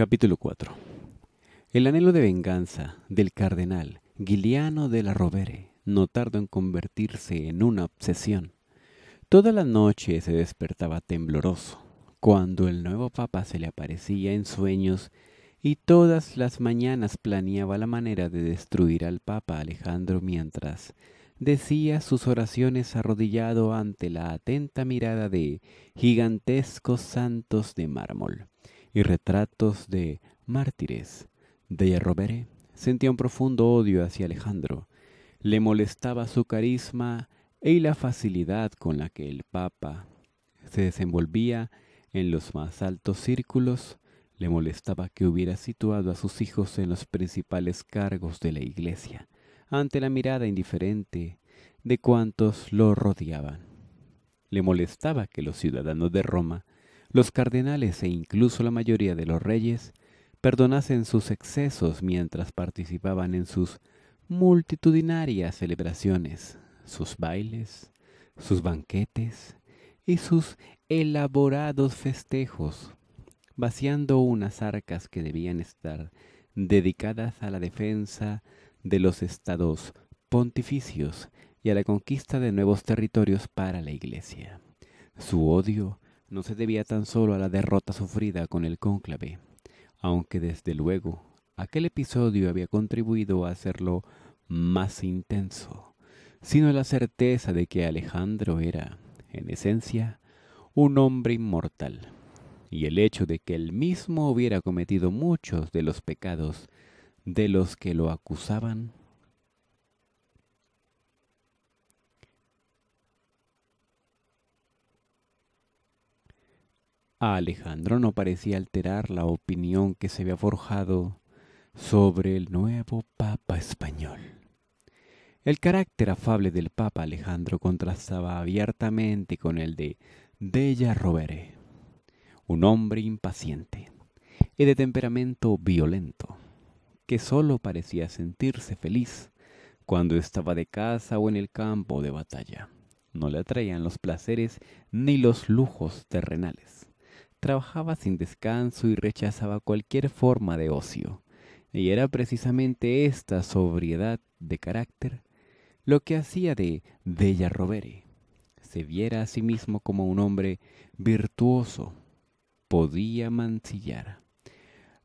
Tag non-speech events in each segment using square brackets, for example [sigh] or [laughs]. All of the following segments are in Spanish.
Capítulo 4 El anhelo de venganza del cardenal Guiliano de la Rovere no tardó en convertirse en una obsesión. Toda la noche se despertaba tembloroso cuando el nuevo papa se le aparecía en sueños y todas las mañanas planeaba la manera de destruir al papa Alejandro mientras decía sus oraciones arrodillado ante la atenta mirada de gigantescos santos de mármol y retratos de mártires. De Robere sentía un profundo odio hacia Alejandro. Le molestaba su carisma y e la facilidad con la que el Papa se desenvolvía en los más altos círculos. Le molestaba que hubiera situado a sus hijos en los principales cargos de la Iglesia, ante la mirada indiferente de cuantos lo rodeaban. Le molestaba que los ciudadanos de Roma los cardenales e incluso la mayoría de los reyes perdonasen sus excesos mientras participaban en sus multitudinarias celebraciones, sus bailes, sus banquetes y sus elaborados festejos, vaciando unas arcas que debían estar dedicadas a la defensa de los estados pontificios y a la conquista de nuevos territorios para la Iglesia. Su odio no se debía tan solo a la derrota sufrida con el cónclave, aunque desde luego aquel episodio había contribuido a hacerlo más intenso, sino a la certeza de que Alejandro era, en esencia, un hombre inmortal, y el hecho de que él mismo hubiera cometido muchos de los pecados de los que lo acusaban Alejandro no parecía alterar la opinión que se había forjado sobre el nuevo Papa español. El carácter afable del Papa Alejandro contrastaba abiertamente con el de Della Rovere, un hombre impaciente y de temperamento violento, que sólo parecía sentirse feliz cuando estaba de casa o en el campo de batalla. No le atraían los placeres ni los lujos terrenales trabajaba sin descanso y rechazaba cualquier forma de ocio. Y era precisamente esta sobriedad de carácter lo que hacía de Della Rovere. Se viera a sí mismo como un hombre virtuoso. Podía mancillar.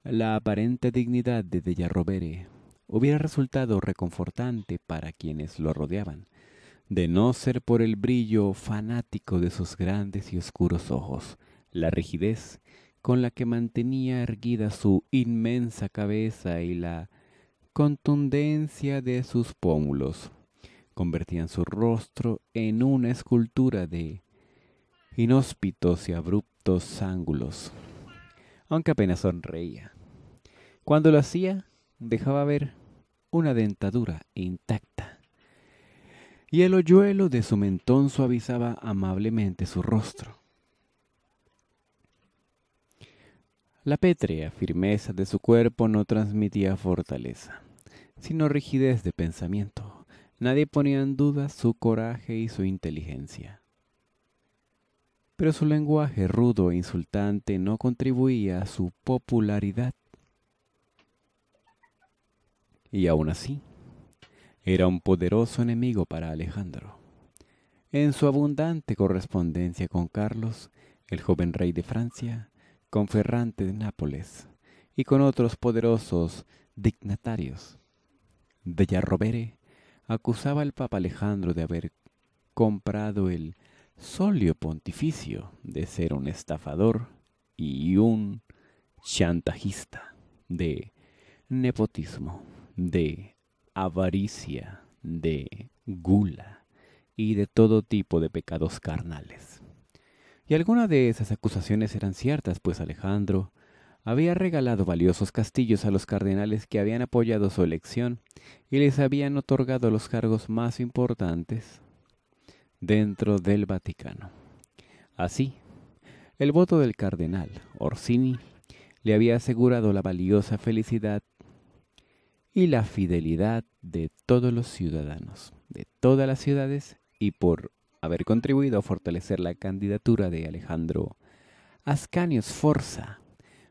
La aparente dignidad de Della Rovere hubiera resultado reconfortante para quienes lo rodeaban, de no ser por el brillo fanático de sus grandes y oscuros ojos, la rigidez con la que mantenía erguida su inmensa cabeza y la contundencia de sus pómulos convertían su rostro en una escultura de inhóspitos y abruptos ángulos, aunque apenas sonreía. Cuando lo hacía, dejaba ver una dentadura intacta, y el hoyuelo de su mentón suavizaba amablemente su rostro. La pétrea firmeza de su cuerpo no transmitía fortaleza, sino rigidez de pensamiento. Nadie ponía en duda su coraje y su inteligencia. Pero su lenguaje rudo e insultante no contribuía a su popularidad. Y aún así, era un poderoso enemigo para Alejandro. En su abundante correspondencia con Carlos, el joven rey de Francia, con Ferrante de Nápoles y con otros poderosos dignatarios. De acusaba al Papa Alejandro de haber comprado el solio pontificio, de ser un estafador y un chantajista, de nepotismo, de avaricia, de gula y de todo tipo de pecados carnales. Y algunas de esas acusaciones eran ciertas, pues Alejandro había regalado valiosos castillos a los cardenales que habían apoyado su elección y les habían otorgado los cargos más importantes dentro del Vaticano. Así, el voto del cardenal Orsini le había asegurado la valiosa felicidad y la fidelidad de todos los ciudadanos, de todas las ciudades y por haber contribuido a fortalecer la candidatura de Alejandro Ascanio Sforza.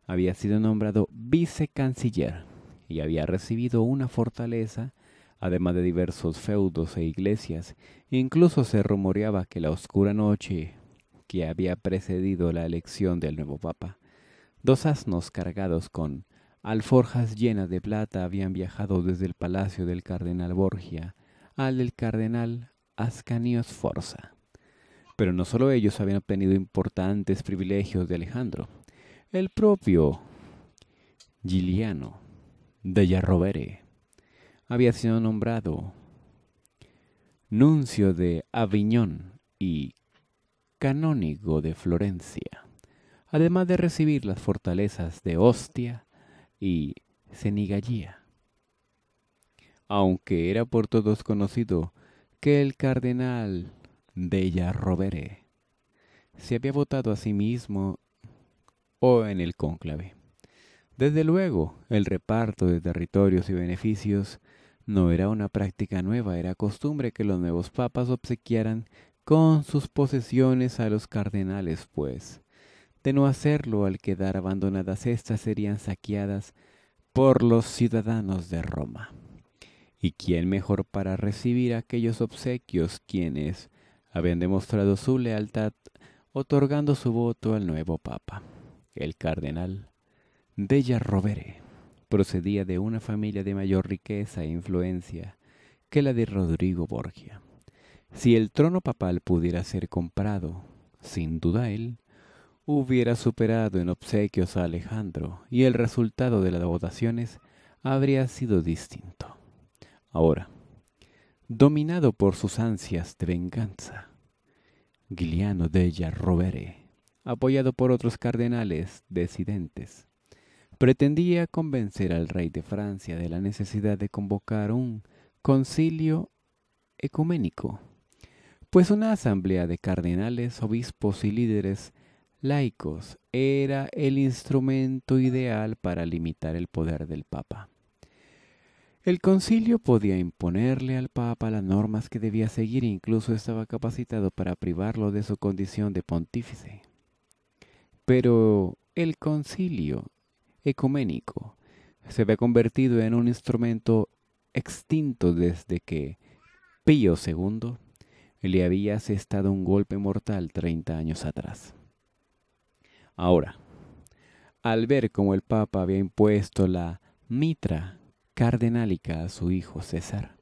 Había sido nombrado vicecanciller y había recibido una fortaleza, además de diversos feudos e iglesias. Incluso se rumoreaba que la oscura noche que había precedido la elección del nuevo papa, dos asnos cargados con alforjas llenas de plata habían viajado desde el palacio del cardenal Borgia al del cardenal Ascanio Sforza. Pero no solo ellos habían obtenido importantes privilegios de Alejandro. El propio Giliano de Yarrovere había sido nombrado nuncio de Aviñón y canónigo de Florencia, además de recibir las fortalezas de Ostia y Senigallía. Aunque era por todos conocido que el cardenal Della Rovere se había votado a sí mismo o en el cónclave. Desde luego, el reparto de territorios y beneficios no era una práctica nueva, era costumbre que los nuevos papas obsequiaran con sus posesiones a los cardenales, pues, de no hacerlo al quedar abandonadas estas serían saqueadas por los ciudadanos de Roma. ¿Y quién mejor para recibir aquellos obsequios quienes habían demostrado su lealtad otorgando su voto al nuevo papa? El cardenal Della Rovere procedía de una familia de mayor riqueza e influencia que la de Rodrigo Borgia. Si el trono papal pudiera ser comprado, sin duda él hubiera superado en obsequios a Alejandro y el resultado de las votaciones habría sido distinto. Ahora, dominado por sus ansias de venganza, Guiliano della Rovere, apoyado por otros cardenales decidentes, pretendía convencer al rey de Francia de la necesidad de convocar un concilio ecuménico, pues una asamblea de cardenales, obispos y líderes laicos era el instrumento ideal para limitar el poder del Papa. El concilio podía imponerle al Papa las normas que debía seguir e incluso estaba capacitado para privarlo de su condición de pontífice. Pero el concilio ecuménico se había convertido en un instrumento extinto desde que Pío II le había asestado un golpe mortal 30 años atrás. Ahora, al ver cómo el Papa había impuesto la mitra cardenálica a su hijo César.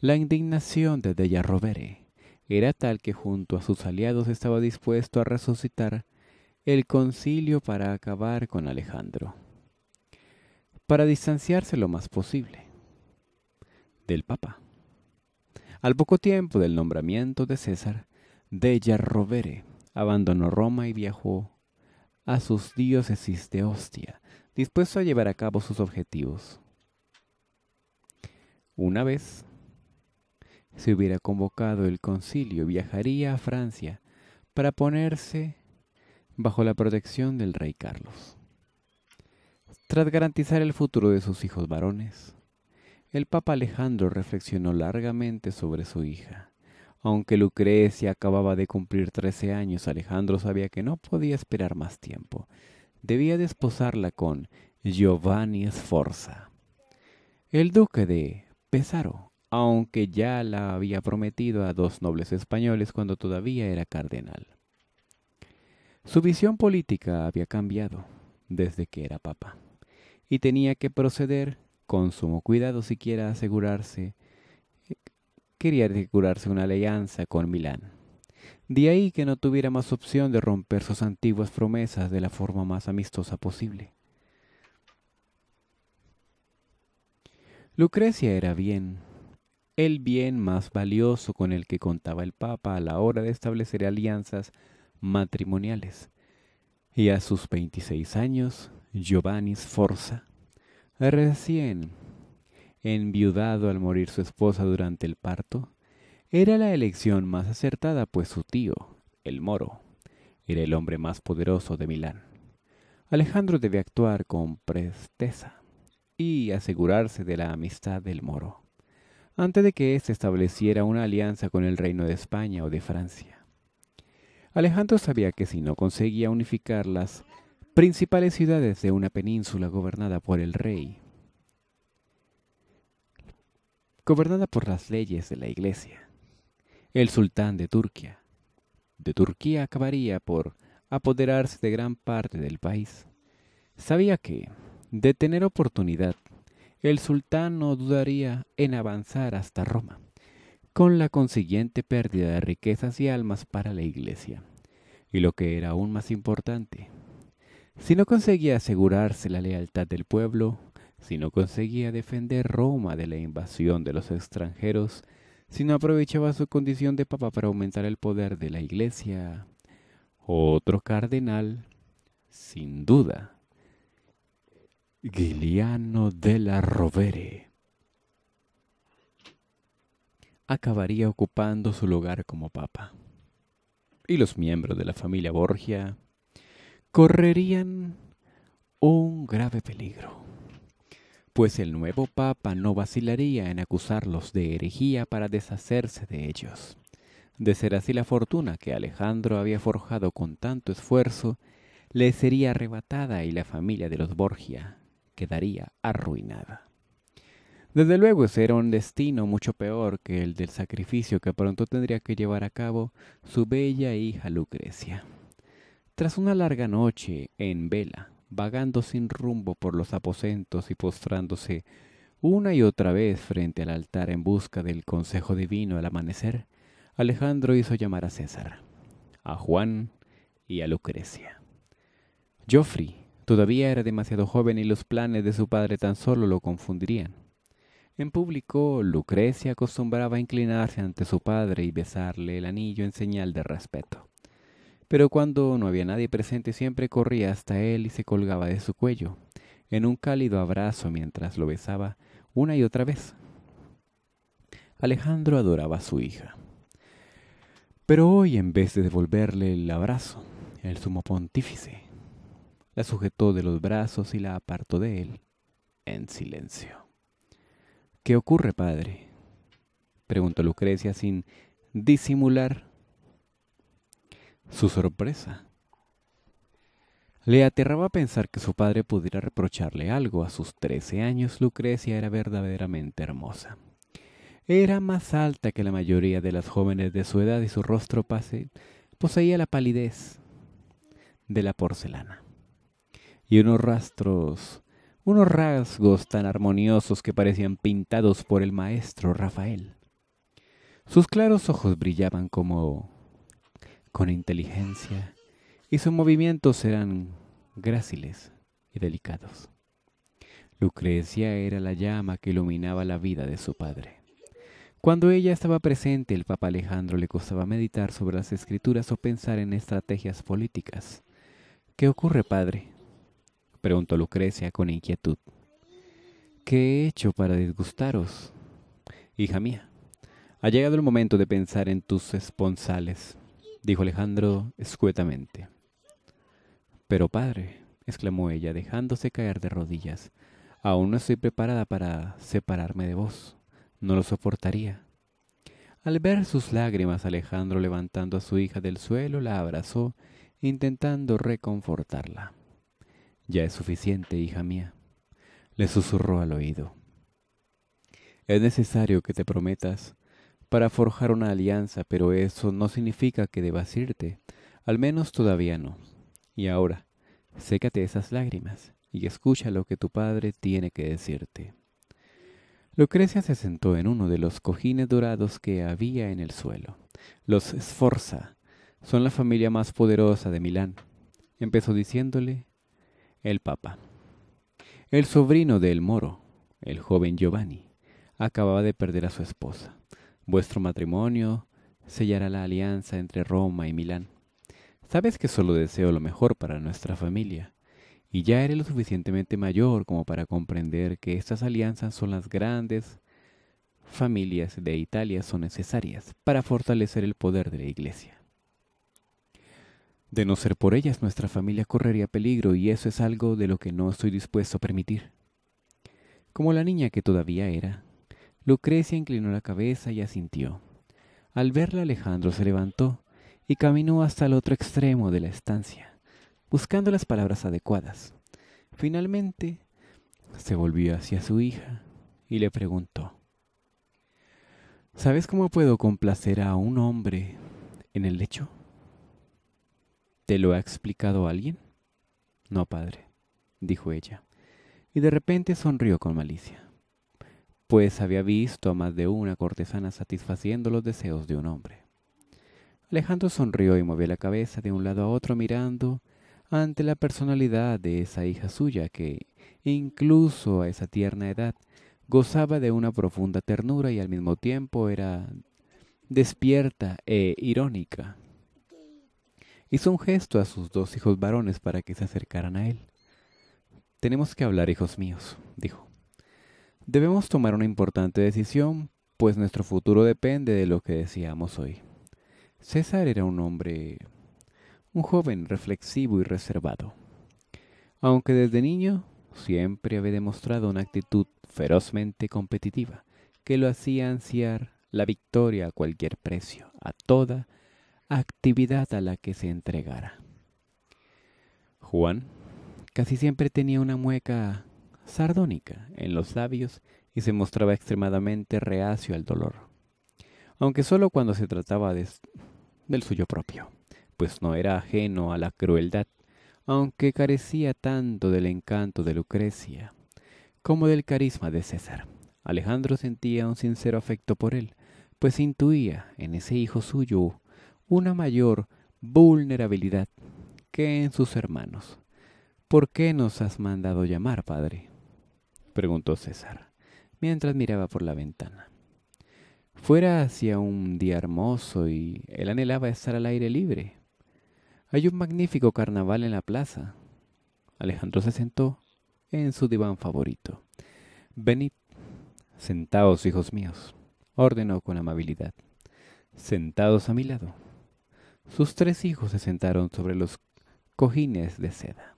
La indignación de Della Rovere era tal que junto a sus aliados estaba dispuesto a resucitar el concilio para acabar con Alejandro, para distanciarse lo más posible del Papa. Al poco tiempo del nombramiento de César, Della Rovere abandonó Roma y viajó a sus diócesis de Ostia, dispuesto a llevar a cabo sus objetivos. Una vez se hubiera convocado el concilio, viajaría a Francia para ponerse bajo la protección del rey Carlos. Tras garantizar el futuro de sus hijos varones, el Papa Alejandro reflexionó largamente sobre su hija. Aunque Lucrecia acababa de cumplir 13 años, Alejandro sabía que no podía esperar más tiempo. Debía desposarla con Giovanni Sforza. El duque de Pesaro, aunque ya la había prometido a dos nobles españoles cuando todavía era cardenal. Su visión política había cambiado desde que era papa, y tenía que proceder con sumo cuidado siquiera asegurarse quería asegurarse una alianza con Milán. De ahí que no tuviera más opción de romper sus antiguas promesas de la forma más amistosa posible. Lucrecia era bien, el bien más valioso con el que contaba el Papa a la hora de establecer alianzas matrimoniales. Y a sus 26 años, Giovanni Sforza, recién enviudado al morir su esposa durante el parto, era la elección más acertada, pues su tío, el moro, era el hombre más poderoso de Milán. Alejandro debe actuar con presteza y asegurarse de la amistad del moro, antes de que éste estableciera una alianza con el reino de España o de Francia. Alejandro sabía que si no conseguía unificar las principales ciudades de una península gobernada por el rey, gobernada por las leyes de la Iglesia, el sultán de Turquía, de Turquía acabaría por apoderarse de gran parte del país. Sabía que, de tener oportunidad, el sultán no dudaría en avanzar hasta Roma, con la consiguiente pérdida de riquezas y almas para la iglesia. Y lo que era aún más importante, si no conseguía asegurarse la lealtad del pueblo, si no conseguía defender Roma de la invasión de los extranjeros, si no aprovechaba su condición de papa para aumentar el poder de la iglesia, otro cardenal, sin duda, Guiliano de la Rovere acabaría ocupando su lugar como papa. Y los miembros de la familia Borgia correrían un grave peligro, pues el nuevo papa no vacilaría en acusarlos de herejía para deshacerse de ellos. De ser así la fortuna que Alejandro había forjado con tanto esfuerzo, le sería arrebatada y la familia de los Borgia quedaría arruinada. Desde luego ese era un destino mucho peor que el del sacrificio que pronto tendría que llevar a cabo su bella hija Lucrecia. Tras una larga noche en vela, vagando sin rumbo por los aposentos y postrándose una y otra vez frente al altar en busca del consejo divino al amanecer, Alejandro hizo llamar a César, a Juan y a Lucrecia. Joffrey Todavía era demasiado joven y los planes de su padre tan solo lo confundirían. En público, Lucrecia acostumbraba a inclinarse ante su padre y besarle el anillo en señal de respeto. Pero cuando no había nadie presente siempre corría hasta él y se colgaba de su cuello, en un cálido abrazo mientras lo besaba una y otra vez. Alejandro adoraba a su hija. Pero hoy, en vez de devolverle el abrazo, el sumo pontífice sujetó de los brazos y la apartó de él, en silencio. ¿Qué ocurre, padre? preguntó Lucrecia sin disimular su sorpresa. Le aterraba pensar que su padre pudiera reprocharle algo. A sus trece años, Lucrecia era verdaderamente hermosa. Era más alta que la mayoría de las jóvenes de su edad y su rostro poseía la palidez de la porcelana y unos rastros, unos rasgos tan armoniosos que parecían pintados por el maestro Rafael. Sus claros ojos brillaban como con inteligencia y sus movimientos eran gráciles y delicados. Lucrecia era la llama que iluminaba la vida de su padre. Cuando ella estaba presente, el Papa Alejandro le costaba meditar sobre las escrituras o pensar en estrategias políticas. ¿Qué ocurre, padre? preguntó Lucrecia con inquietud. ¿Qué he hecho para disgustaros? Hija mía, ha llegado el momento de pensar en tus esponsales, dijo Alejandro escuetamente. Pero padre, exclamó ella, dejándose caer de rodillas, aún no estoy preparada para separarme de vos. No lo soportaría. Al ver sus lágrimas, Alejandro levantando a su hija del suelo, la abrazó, intentando reconfortarla. Ya es suficiente, hija mía, le susurró al oído. Es necesario que te prometas para forjar una alianza, pero eso no significa que debas irte, al menos todavía no. Y ahora, sécate esas lágrimas y escucha lo que tu padre tiene que decirte. Lucrecia se sentó en uno de los cojines dorados que había en el suelo. Los Sforza son la familia más poderosa de Milán. Empezó diciéndole el Papa. El sobrino del moro, el joven Giovanni, acababa de perder a su esposa. Vuestro matrimonio sellará la alianza entre Roma y Milán. Sabes que solo deseo lo mejor para nuestra familia, y ya eres lo suficientemente mayor como para comprender que estas alianzas son las grandes familias de Italia son necesarias para fortalecer el poder de la Iglesia. De no ser por ellas, nuestra familia correría peligro y eso es algo de lo que no estoy dispuesto a permitir. Como la niña que todavía era, Lucrecia inclinó la cabeza y asintió. Al verla, Alejandro se levantó y caminó hasta el otro extremo de la estancia, buscando las palabras adecuadas. Finalmente, se volvió hacia su hija y le preguntó, ¿Sabes cómo puedo complacer a un hombre en el lecho? ¿Te lo ha explicado alguien? No, padre, dijo ella, y de repente sonrió con malicia, pues había visto a más de una cortesana satisfaciendo los deseos de un hombre. Alejandro sonrió y movió la cabeza de un lado a otro mirando ante la personalidad de esa hija suya que, incluso a esa tierna edad, gozaba de una profunda ternura y al mismo tiempo era despierta e irónica hizo un gesto a sus dos hijos varones para que se acercaran a él. Tenemos que hablar, hijos míos, dijo. Debemos tomar una importante decisión, pues nuestro futuro depende de lo que decíamos hoy. César era un hombre... un joven reflexivo y reservado. Aunque desde niño siempre había demostrado una actitud ferozmente competitiva, que lo hacía ansiar la victoria a cualquier precio, a toda actividad a la que se entregara. Juan casi siempre tenía una mueca sardónica en los labios y se mostraba extremadamente reacio al dolor, aunque solo cuando se trataba del suyo propio, pues no era ajeno a la crueldad, aunque carecía tanto del encanto de Lucrecia como del carisma de César. Alejandro sentía un sincero afecto por él, pues intuía en ese hijo suyo una mayor vulnerabilidad que en sus hermanos. ¿Por qué nos has mandado llamar, padre? preguntó César, mientras miraba por la ventana. Fuera hacía un día hermoso y él anhelaba estar al aire libre. Hay un magnífico carnaval en la plaza. Alejandro se sentó en su diván favorito. Venid, sentaos, hijos míos, ordenó con amabilidad. Sentados a mi lado. Sus tres hijos se sentaron sobre los cojines de seda.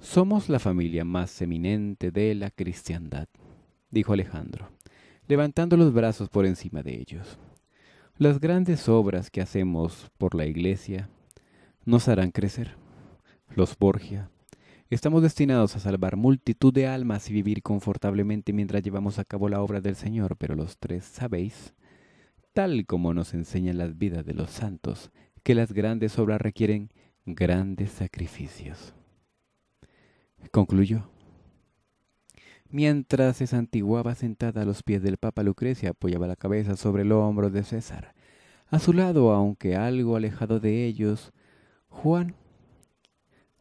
Somos la familia más eminente de la cristiandad, dijo Alejandro, levantando los brazos por encima de ellos. Las grandes obras que hacemos por la iglesia nos harán crecer. Los Borgia, estamos destinados a salvar multitud de almas y vivir confortablemente mientras llevamos a cabo la obra del Señor, pero los tres, sabéis, tal como nos enseñan las vidas de los santos, que las grandes obras requieren grandes sacrificios. Concluyó. Mientras se santiguaba sentada a los pies del Papa Lucrecia, apoyaba la cabeza sobre el hombro de César. A su lado, aunque algo alejado de ellos, Juan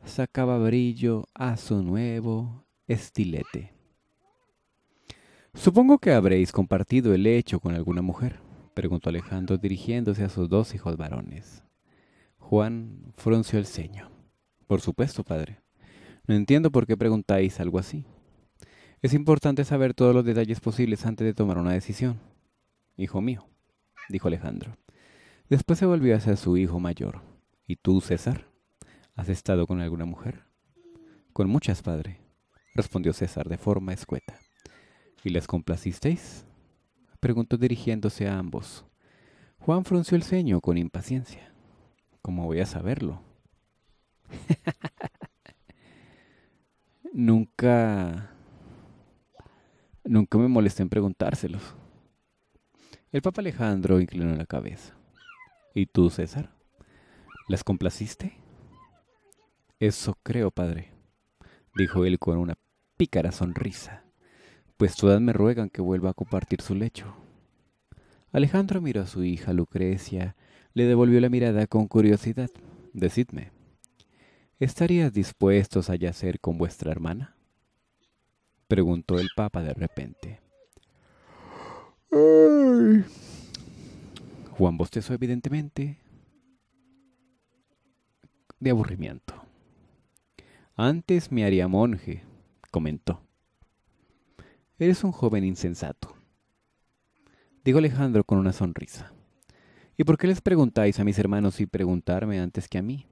sacaba brillo a su nuevo estilete. Supongo que habréis compartido el hecho con alguna mujer preguntó Alejandro dirigiéndose a sus dos hijos varones. Juan frunció el ceño. Por supuesto, padre. No entiendo por qué preguntáis algo así. Es importante saber todos los detalles posibles antes de tomar una decisión. Hijo mío, dijo Alejandro. Después se volvió hacia su hijo mayor. ¿Y tú, César? ¿Has estado con alguna mujer? Con muchas, padre, respondió César de forma escueta. ¿Y les complacisteis? preguntó dirigiéndose a ambos. Juan frunció el ceño con impaciencia. ¿Cómo voy a saberlo? [laughs] nunca... Nunca me molesté en preguntárselos. El Papa Alejandro inclinó la cabeza. ¿Y tú, César? ¿Las complaciste? Eso creo, padre, dijo él con una pícara sonrisa pues todas me ruegan que vuelva a compartir su lecho. Alejandro miró a su hija Lucrecia, le devolvió la mirada con curiosidad. Decidme, ¿estarías dispuestos a yacer con vuestra hermana? preguntó el Papa de repente. Ay. Juan bostezó evidentemente de aburrimiento. Antes me haría monje, comentó. Eres un joven insensato. Dijo Alejandro con una sonrisa. ¿Y por qué les preguntáis a mis hermanos y preguntarme antes que a mí?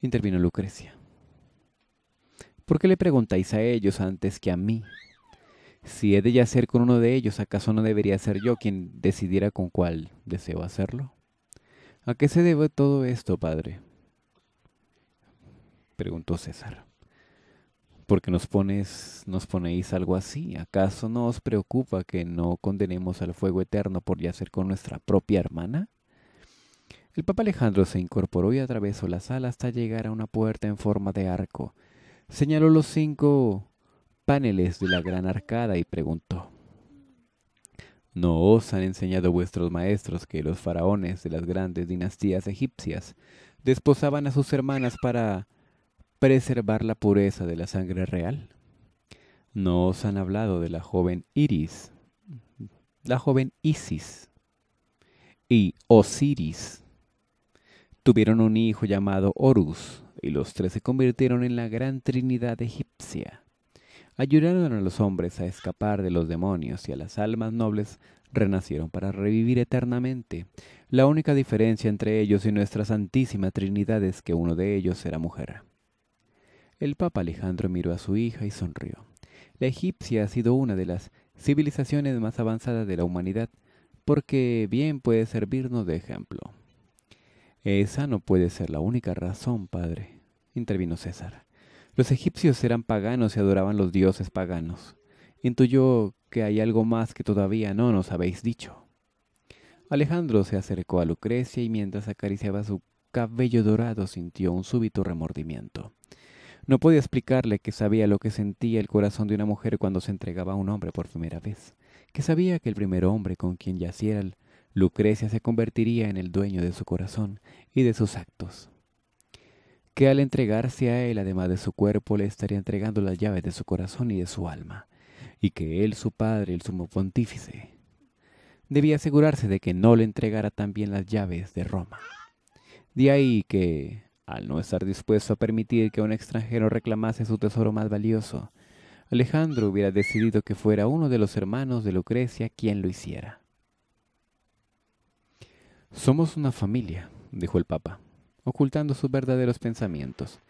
Intervino Lucrecia. ¿Por qué le preguntáis a ellos antes que a mí? Si he de yacer con uno de ellos, ¿acaso no debería ser yo quien decidiera con cuál deseo hacerlo? ¿A qué se debe todo esto, padre? Preguntó César porque nos pones, nos ponéis algo así. ¿Acaso no os preocupa que no condenemos al fuego eterno por yacer con nuestra propia hermana? El Papa Alejandro se incorporó y atravesó la sala hasta llegar a una puerta en forma de arco. Señaló los cinco paneles de la gran arcada y preguntó. ¿No os han enseñado vuestros maestros que los faraones de las grandes dinastías egipcias desposaban a sus hermanas para preservar la pureza de la sangre real. No os han hablado de la joven Iris, la joven Isis y Osiris. Tuvieron un hijo llamado Horus, y los tres se convirtieron en la gran Trinidad egipcia. Ayudaron a los hombres a escapar de los demonios y a las almas nobles renacieron para revivir eternamente. La única diferencia entre ellos y nuestra Santísima Trinidad es que uno de ellos era mujer. El Papa Alejandro miró a su hija y sonrió. La egipcia ha sido una de las civilizaciones más avanzadas de la humanidad, porque bien puede servirnos de ejemplo. Esa no puede ser la única razón, padre, intervino César. Los egipcios eran paganos y adoraban los dioses paganos. Intuyó que hay algo más que todavía no nos habéis dicho. Alejandro se acercó a Lucrecia y mientras acariciaba su cabello dorado sintió un súbito remordimiento. No podía explicarle que sabía lo que sentía el corazón de una mujer cuando se entregaba a un hombre por primera vez, que sabía que el primer hombre con quien yaciera Lucrecia se convertiría en el dueño de su corazón y de sus actos, que al entregarse a él, además de su cuerpo, le estaría entregando las llaves de su corazón y de su alma, y que él, su padre, el sumo pontífice, debía asegurarse de que no le entregara también las llaves de Roma. De ahí que al no estar dispuesto a permitir que un extranjero reclamase su tesoro más valioso, Alejandro hubiera decidido que fuera uno de los hermanos de Lucrecia quien lo hiciera. Somos una familia, dijo el Papa, ocultando sus verdaderos pensamientos,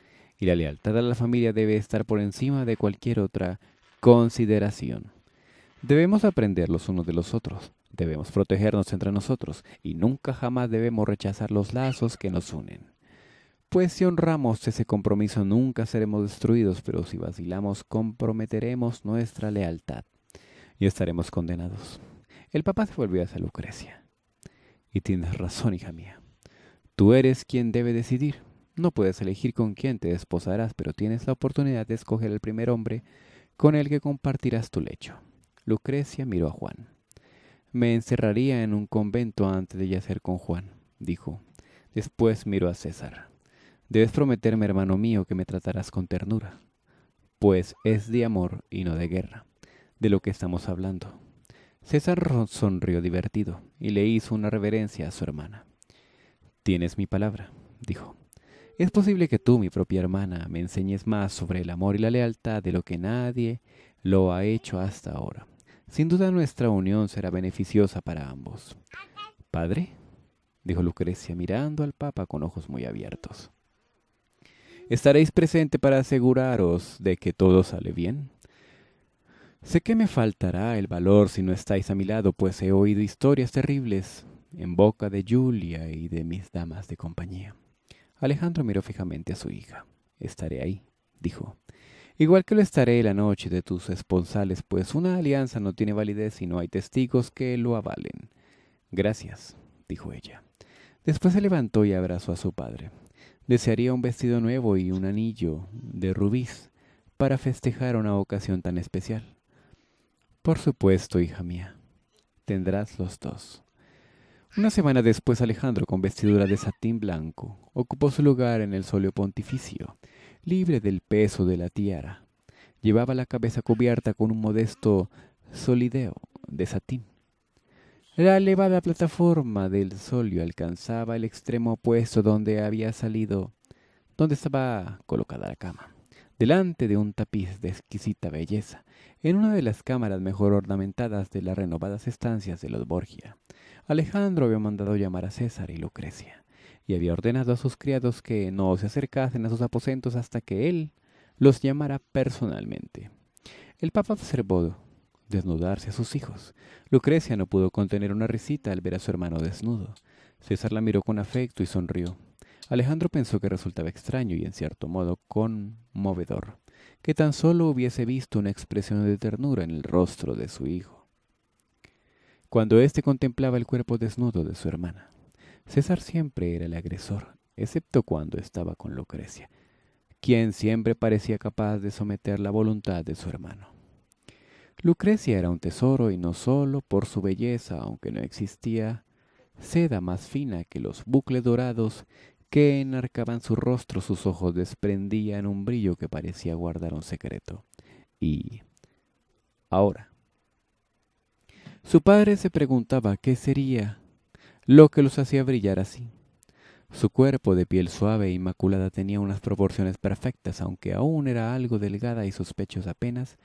y la lealtad a la familia debe estar por encima de cualquier otra consideración. Debemos aprender los unos de los otros, debemos protegernos entre nosotros, y nunca jamás debemos rechazar los lazos que nos unen. Pues si honramos ese compromiso nunca seremos destruidos, pero si vacilamos comprometeremos nuestra lealtad y estaremos condenados. El papá se volvió hacia Lucrecia. Y tienes razón, hija mía. Tú eres quien debe decidir. No puedes elegir con quién te desposarás, pero tienes la oportunidad de escoger el primer hombre con el que compartirás tu lecho. Lucrecia miró a Juan. Me encerraría en un convento antes de yacer con Juan, dijo. Después miró a César. Debes prometerme, hermano mío, que me tratarás con ternura, pues es de amor y no de guerra, de lo que estamos hablando. César sonrió divertido y le hizo una reverencia a su hermana. Tienes mi palabra, dijo. Es posible que tú, mi propia hermana, me enseñes más sobre el amor y la lealtad de lo que nadie lo ha hecho hasta ahora. Sin duda nuestra unión será beneficiosa para ambos. Padre, dijo Lucrecia mirando al Papa con ojos muy abiertos. Estaréis presente para aseguraros de que todo sale bien. Sé que me faltará el valor si no estáis a mi lado, pues he oído historias terribles en boca de Julia y de mis damas de compañía. Alejandro miró fijamente a su hija. Estaré ahí, dijo. Igual que lo estaré la noche de tus esponsales, pues una alianza no tiene validez si no hay testigos que lo avalen. Gracias, dijo ella. Después se levantó y abrazó a su padre. Desearía un vestido nuevo y un anillo de rubíes para festejar una ocasión tan especial. Por supuesto, hija mía. Tendrás los dos. Una semana después Alejandro, con vestidura de satín blanco, ocupó su lugar en el solio pontificio, libre del peso de la tiara. Llevaba la cabeza cubierta con un modesto solideo de satín la elevada plataforma del solio alcanzaba el extremo opuesto donde había salido, donde estaba colocada la cama, delante de un tapiz de exquisita belleza, en una de las cámaras mejor ornamentadas de las renovadas estancias de los Borgia. Alejandro había mandado llamar a César y Lucrecia, y había ordenado a sus criados que no se acercasen a sus aposentos hasta que él los llamara personalmente. El Papa observó desnudarse a sus hijos. Lucrecia no pudo contener una risita al ver a su hermano desnudo. César la miró con afecto y sonrió. Alejandro pensó que resultaba extraño y en cierto modo conmovedor, que tan solo hubiese visto una expresión de ternura en el rostro de su hijo. Cuando éste contemplaba el cuerpo desnudo de su hermana, César siempre era el agresor, excepto cuando estaba con Lucrecia, quien siempre parecía capaz de someter la voluntad de su hermano. Lucrecia era un tesoro y no solo por su belleza, aunque no existía seda más fina que los bucles dorados que enarcaban su rostro, sus ojos desprendían un brillo que parecía guardar un secreto. Y ahora, su padre se preguntaba qué sería lo que los hacía brillar así. Su cuerpo de piel suave e inmaculada tenía unas proporciones perfectas, aunque aún era algo delgada y sus pechos apenas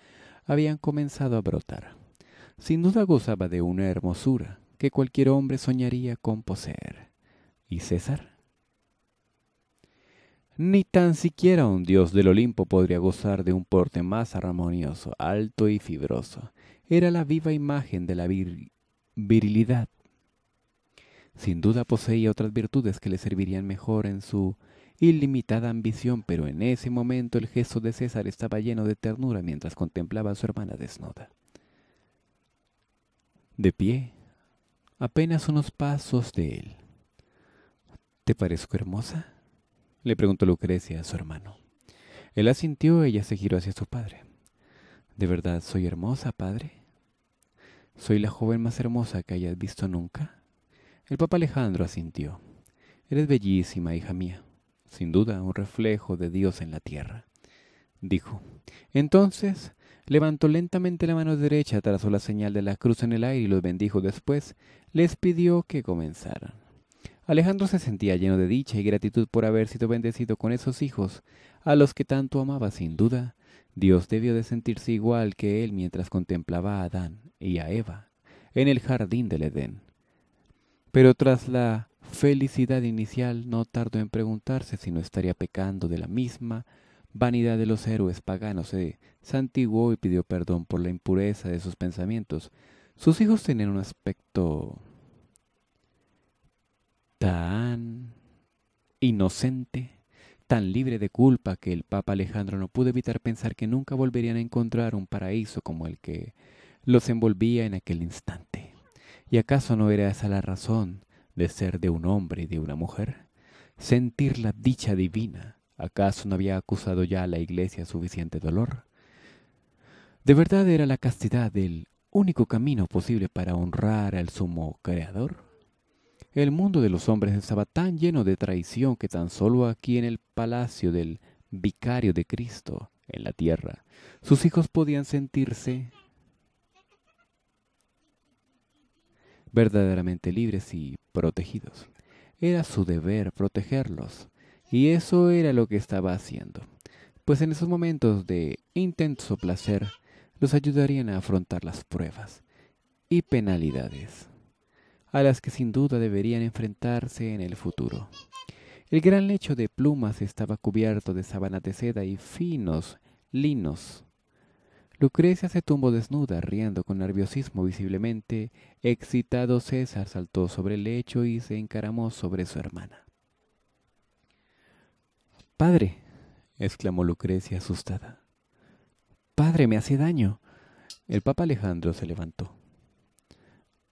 habían comenzado a brotar. Sin duda gozaba de una hermosura que cualquier hombre soñaría con poseer. ¿Y César? Ni tan siquiera un dios del Olimpo podría gozar de un porte más armonioso, alto y fibroso. Era la viva imagen de la virilidad. Sin duda poseía otras virtudes que le servirían mejor en su ilimitada ambición, pero en ese momento el gesto de César estaba lleno de ternura mientras contemplaba a su hermana desnuda. De pie, apenas unos pasos de él. ¿Te parezco hermosa? le preguntó Lucrecia a su hermano. Él asintió y ella se giró hacia su padre. ¿De verdad soy hermosa, padre? ¿Soy la joven más hermosa que hayas visto nunca? El papa Alejandro asintió. Eres bellísima, hija mía sin duda un reflejo de Dios en la tierra. Dijo, entonces levantó lentamente la mano derecha, trazó la señal de la cruz en el aire y los bendijo después, les pidió que comenzaran. Alejandro se sentía lleno de dicha y gratitud por haber sido bendecido con esos hijos, a los que tanto amaba sin duda. Dios debió de sentirse igual que él mientras contemplaba a Adán y a Eva en el jardín del Edén. Pero tras la felicidad inicial no tardó en preguntarse si no estaría pecando de la misma vanidad de los héroes paganos. Se santiguó y pidió perdón por la impureza de sus pensamientos. Sus hijos tenían un aspecto tan inocente, tan libre de culpa que el Papa Alejandro no pudo evitar pensar que nunca volverían a encontrar un paraíso como el que los envolvía en aquel instante. ¿Y acaso no era esa la razón de ser de un hombre y de una mujer? ¿Sentir la dicha divina? ¿Acaso no había acusado ya a la iglesia suficiente dolor? ¿De verdad era la castidad el único camino posible para honrar al sumo creador? El mundo de los hombres estaba tan lleno de traición que tan solo aquí en el palacio del vicario de Cristo, en la tierra, sus hijos podían sentirse verdaderamente libres y protegidos. Era su deber protegerlos, y eso era lo que estaba haciendo, pues en esos momentos de intenso placer los ayudarían a afrontar las pruebas y penalidades, a las que sin duda deberían enfrentarse en el futuro. El gran lecho de plumas estaba cubierto de sábanas de seda y finos linos Lucrecia se tumbó desnuda, riendo con nerviosismo visiblemente. Excitado César saltó sobre el lecho y se encaramó sobre su hermana. Padre, exclamó Lucrecia asustada. Padre, me hace daño. El Papa Alejandro se levantó.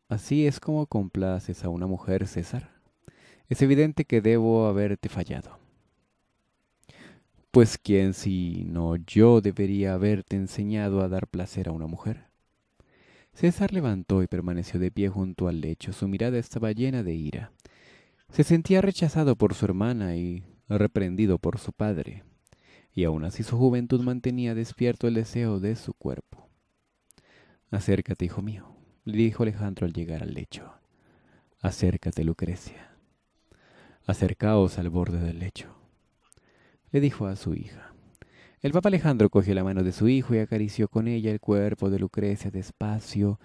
Así es como complaces a una mujer, César. Es evidente que debo haberte fallado. Pues quién si no yo debería haberte enseñado a dar placer a una mujer. César levantó y permaneció de pie junto al lecho. Su mirada estaba llena de ira. Se sentía rechazado por su hermana y reprendido por su padre. Y aún así su juventud mantenía despierto el deseo de su cuerpo. Acércate, hijo mío, le dijo Alejandro al llegar al lecho. Acércate, Lucrecia. Acercaos al borde del lecho le dijo a su hija. El Papa Alejandro cogió la mano de su hijo y acarició con ella el cuerpo de Lucrecia despacio,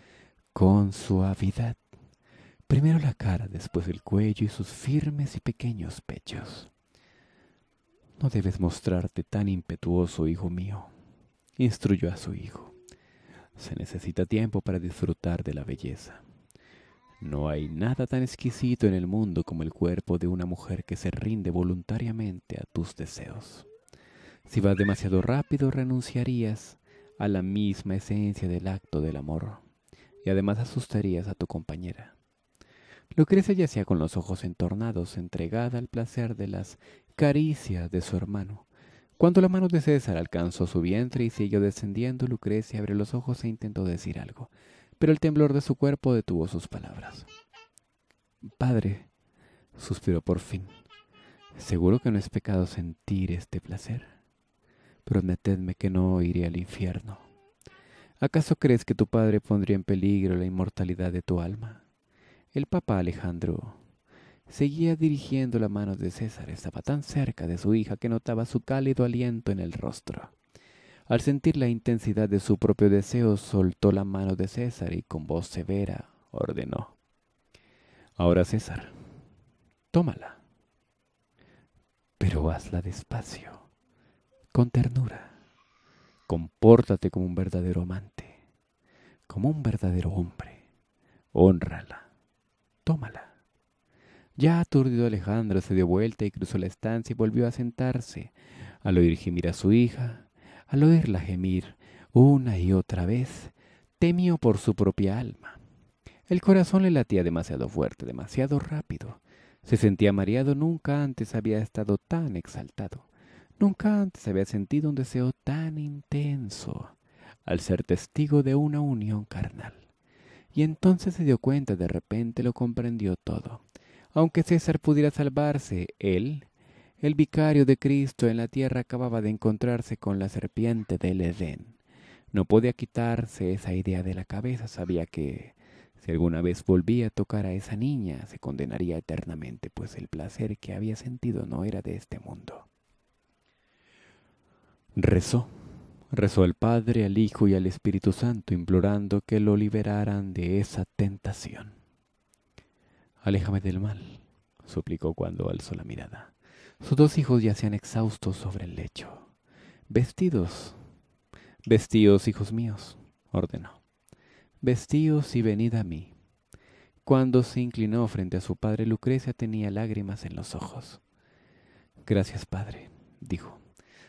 con suavidad. Primero la cara, después el cuello y sus firmes y pequeños pechos. No debes mostrarte tan impetuoso, hijo mío, instruyó a su hijo. Se necesita tiempo para disfrutar de la belleza. No hay nada tan exquisito en el mundo como el cuerpo de una mujer que se rinde voluntariamente a tus deseos. Si vas demasiado rápido renunciarías a la misma esencia del acto del amor y además asustarías a tu compañera. Lucrecia yacía con los ojos entornados, entregada al placer de las caricias de su hermano. Cuando la mano de César alcanzó su vientre y siguió descendiendo, Lucrecia abrió los ojos e intentó decir algo pero el temblor de su cuerpo detuvo sus palabras. Padre, suspiró por fin, seguro que no es pecado sentir este placer. Prometedme que no iré al infierno. ¿Acaso crees que tu padre pondría en peligro la inmortalidad de tu alma? El papa Alejandro seguía dirigiendo la mano de César. Estaba tan cerca de su hija que notaba su cálido aliento en el rostro. Al sentir la intensidad de su propio deseo, soltó la mano de César y con voz severa ordenó. Ahora César, tómala, pero hazla despacio, con ternura. Compórtate como un verdadero amante, como un verdadero hombre. Honrala, tómala. Ya aturdido Alejandro se dio vuelta y cruzó la estancia y volvió a sentarse. Al oír gemir a su hija, al oírla gemir una y otra vez, temió por su propia alma. El corazón le latía demasiado fuerte, demasiado rápido. Se sentía mareado, nunca antes había estado tan exaltado. Nunca antes había sentido un deseo tan intenso al ser testigo de una unión carnal. Y entonces se dio cuenta, de repente lo comprendió todo. Aunque César pudiera salvarse, él el vicario de Cristo en la tierra acababa de encontrarse con la serpiente del Edén. No podía quitarse esa idea de la cabeza, sabía que si alguna vez volvía a tocar a esa niña, se condenaría eternamente, pues el placer que había sentido no era de este mundo. Rezó, rezó al Padre, al Hijo y al Espíritu Santo, implorando que lo liberaran de esa tentación. Aléjame del mal, suplicó cuando alzó la mirada. Sus dos hijos yacían exhaustos sobre el lecho. Vestidos. —¡Vestidos, hijos míos, ordenó. —¡Vestidos y venid a mí. Cuando se inclinó frente a su padre, Lucrecia tenía lágrimas en los ojos. Gracias, padre, dijo.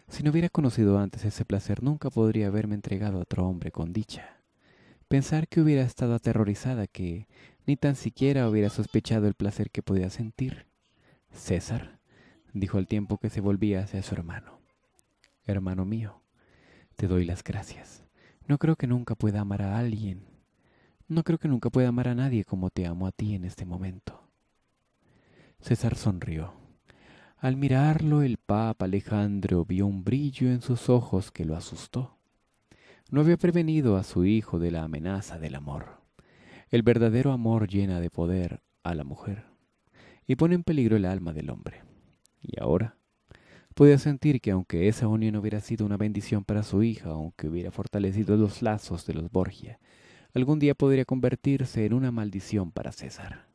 Si no hubiera conocido antes ese placer, nunca podría haberme entregado a otro hombre con dicha. Pensar que hubiera estado aterrorizada, que ni tan siquiera hubiera sospechado el placer que podía sentir. César, dijo al tiempo que se volvía hacia su hermano. Hermano mío, te doy las gracias. No creo que nunca pueda amar a alguien. No creo que nunca pueda amar a nadie como te amo a ti en este momento. César sonrió. Al mirarlo, el Papa Alejandro vio un brillo en sus ojos que lo asustó. No había prevenido a su hijo de la amenaza del amor. El verdadero amor llena de poder a la mujer y pone en peligro el alma del hombre. Y ahora, podía sentir que aunque esa unión hubiera sido una bendición para su hija, aunque hubiera fortalecido los lazos de los Borgia, algún día podría convertirse en una maldición para César.